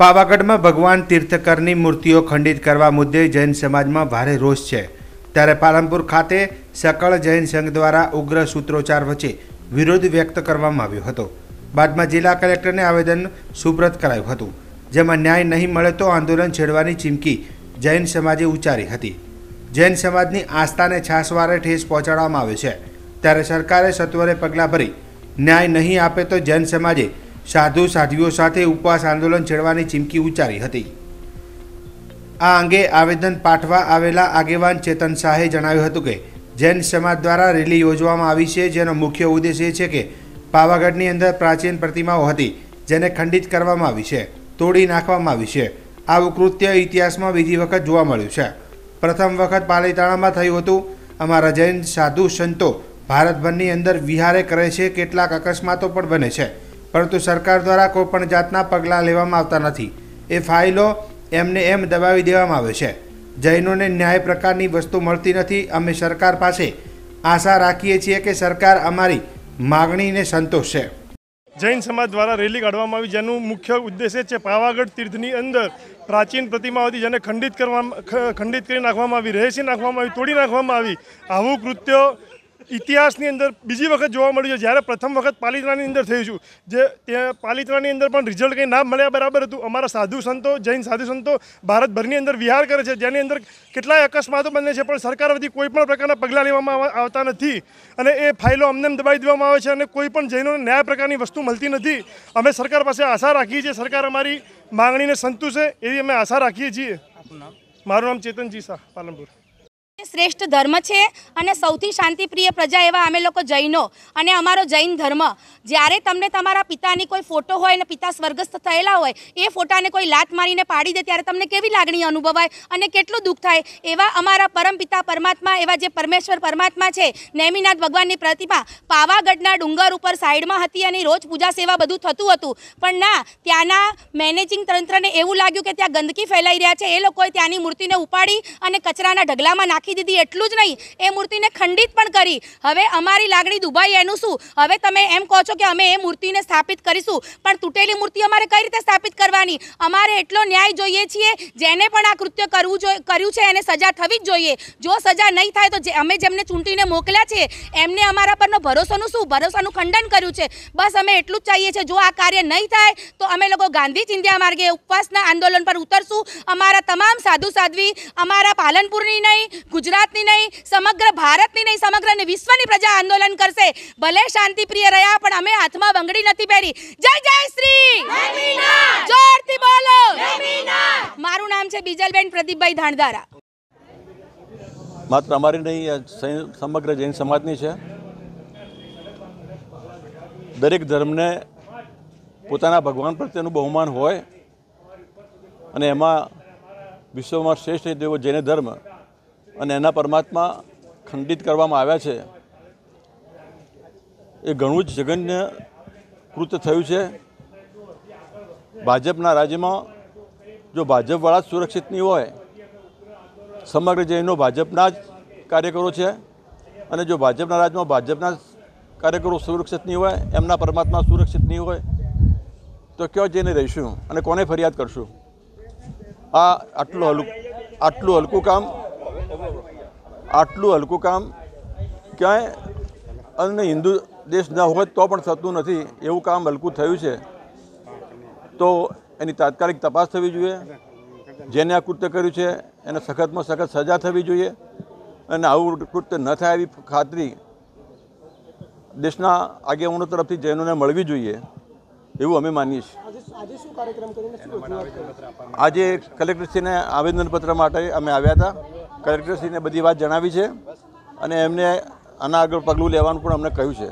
પાવાગઢમાં ભગવાન તીર્થકરની મૂર્તિઓ ખંડિત કરવા મુદ્દે જૈન સમાજમાં ભારે રોષ છે ત્યારે પાલનપુર ખાતે સકળ જૈન સંઘ દ્વારા ઉગ્ર સૂત્રોચ્ચાર વચ્ચે વિરોધ વ્યક્ત કરવામાં આવ્યો હતો બાદમાં જિલ્લા કલેક્ટરને આવેદન સુપ્રત કરાયું હતું જેમાં ન્યાય નહીં મળે તો આંદોલન છેડવાની ચીમકી જૈન સમાજે ઉચ્ચારી હતી જૈન સમાજની આસ્થાને છાસવારે ઠેસ પહોંચાડવામાં આવે છે ત્યારે સરકારે સત્વરે પગલાં ભરી ન્યાય નહીં આપે તો જૈન સમાજે સાધુ સાધ્વીઓ સાથે ઉપવાસ આંદોલન છેડવાની ચીમકી ઉચ્ચારી હતી આ અંગે આવેદન પાઠવા આવેલા આગેવાન ચેતન શાહે જણાવ્યું હતું કે જૈન સમાજ દ્વારા રેલી યોજવામાં આવી છે જેનો મુખ્ય ઉદ્દેશ એ છે કે પાવાગઢની અંદર પ્રાચીન પ્રતિમાઓ હતી જેને ખંડિત કરવામાં આવી છે તોડી નાખવામાં આવી છે આવું કૃત્ય ઇતિહાસમાં બીજી વખત જોવા મળ્યું છે પ્રથમ વખત પાલીતાણામાં થયું હતું અમારા જૈન સાધુ સંતો ભારતભરની અંદર વિહારે કરે છે કેટલાક અકસ્માતો પણ બને છે પરંતુ સરકાર દ્વારા કોઈપણ જાતના પગલાં લેવામાં આવતા નથી એ ફાઇલો એમને એમ દબાવી દેવામાં આવે છે જૈનોને ન્યાય પ્રકારની વસ્તુ મળતી નથી અમે સરકાર પાસે આશા રાખીએ છીએ કે સરકાર અમારી માગણીને સંતોષશે જૈન સમાજ દ્વારા રેલી કાઢવામાં આવી જેનું મુખ્ય ઉદ્દેશ્ય છે પાવાગઢ તીર્થની અંદર પ્રાચીન પ્રતિમા હતી જેને ખંડિત કરવામાં ખંડિત કરી નાખવામાં આવી રહેશી નાખવામાં આવી તોડી નાખવામાં આવી આવું કૃત્ય ઇતિહાસની અંદર બીજી વખત જોવા મળ્યું છે જ્યારે પ્રથમ વખત પાલિતાણાની અંદર થયું છું જે ત્યાં પાલિતાણાની અંદર પણ રિઝલ્ટ કંઈ ના મળ્યા બરાબર હતું અમારા સાધુ સંતો જૈન સાધુ સંતો ભારતભરની અંદર વિહાર કરે છે જેની અંદર કેટલાય અકસ્માતો બને છે પણ સરકાર હજી કોઈ પણ પ્રકારના પગલાં લેવામાં આવતા નથી અને એ ફાઇલો અમને દબાવી દેવામાં આવે છે અને કોઈ પણ જૈનોને ન્યાય પ્રકારની વસ્તુ મળતી નથી અમે સરકાર પાસે આશા રાખીએ છીએ સરકાર અમારી માંગણીને સંતોષે એવી અમે આશા રાખીએ છીએ મારું નામ ચેતનજી શાહ પાલનપુર શ્રેષ્ઠ ધર્મ છે અને સૌથી શાંતિપ્રિય પ્રજા એવા અમે લોકો જૈનો અને અમારો જૈન ધર્મ જ્યારે તમને તમારા પિતાની કોઈ ફોટો હોય અને પિતા સ્વર્ગસ્થ થયેલા હોય એ ફોટાને કોઈ લાત મારીને પાડી દે ત્યારે તમને કેવી લાગણી અનુભવાય અને કેટલું દુઃખ થાય એવા અમારા પરમપિતા પરમાત્મા એવા જે પરમેશ્વર પરમાત્મા છે નેમિનાથ ભગવાનની પ્રતિમા પાવાગઢના ડુંગર ઉપર સાઈડમાં હતી અને રોજ પૂજા સેવા બધું થતું હતું પણ ના ત્યાંના મેનેજિંગ તંત્રને એવું લાગ્યું કે ત્યાં ગંદકી ફેલાઈ રહ્યા છે એ લોકોએ ત્યાંની મૂર્તિને ઉપાડી અને કચરાના ઢગલામાં નાખી રાખી દીધી એટલું જ નહીં એ મૂર્તિને ખંડિત પણ કરી હવે અમારી લાગણી દુભાઈ એનું શું હવે તમે એમ કહો છો કે અમે એ મૂર્તિને સ્થાપિત કરીશું પણ તૂટેલી મૂર્તિ અમારે કઈ રીતે સ્થાપિત કરવાની અમારે એટલો ન્યાય જોઈએ છીએ જેને પણ આ કૃત્ય કરવું જોઈએ કર્યું છે એને સજા થવી જ જોઈએ જો સજા નહીં થાય તો અમે જેમને ચૂંટીને મોકલ્યા છે એમને અમારા પરનો ભરોસોનું શું ભરોસાનું ખંડન કર્યું છે બસ અમે એટલું જ ચાહીએ છીએ જો આ કાર્ય નહીં થાય તો અમે લોકો ગાંધી ચિંધ્યા માર્ગે ઉપવાસના આંદોલન પર ઉતરશું અમારા તમામ સાધુ સાધ્વી અમારા પાલનપુરની નહીં ગુજરાતની નહીં સમગ્ર ભારતની નહીં સમગ્ર વિશ્વની પ્રજા આંદોલન કરશે ભલે શાંતિ પ્રિય રહ્યા પણ અમે હાથમાં બંગડી નથી પહેરી જય જય શ્રી જોરથી બોલો મારું નામ છે બીજલબેન પ્રદીપભાઈ ધાણધારા માત્ર અમારી નહીં સમગ્ર જૈન સમાજની છે દરેક ધર્મને પોતાના ભગવાન પ્રત્યેનું બહુમાન હોય અને એમાં વિશ્વમાં શ્રેષ્ઠ એવો જૈન ધર્મ અને એના પરમાત્મા ખંડિત કરવામાં આવ્યા છે એ ઘણું જ જઘન્ય કૃત થયું છે ભાજપના રાજ્યમાં જો ભાજપવાળા જ સુરક્ષિત નહીં હોય સમગ્ર જૈનો ભાજપના જ કાર્યકરો છે અને જો ભાજપના રાજ્યમાં ભાજપના કાર્યકરો સુરક્ષિત નહીં હોય એમના પરમાત્મા સુરક્ષિત નહીં હોય તો કયો જઈને રહીશું અને કોને ફરિયાદ કરશું આ આટલું હલકું આટલું હલકું કામ આટલું હલકું કામ ક્યાંય અન્ય હિન્દુ દેશ ના હોય તો પણ થતું નથી એવું કામ હલકું થયું છે તો એની તાત્કાલિક તપાસ થવી જોઈએ જેને આ કૃત્ય કર્યું છે એને સખતમાં સખત સજા થવી જોઈએ અને આવું કૃત્ય ન થાય એવી ખાતરી દેશના આગેવાનો તરફથી જૈનોને મળવી જોઈએ એવું અમે માનીએ છીએ આજે કલેક્ટરશ્રીને આવેદનપત્ર માટે અમે આવ્યા હતા કલેક્ટરશ્રીને બધી વાત જણાવી છે અને એમને આના આગળ પગલું લેવાનું પણ અમને કહ્યું છે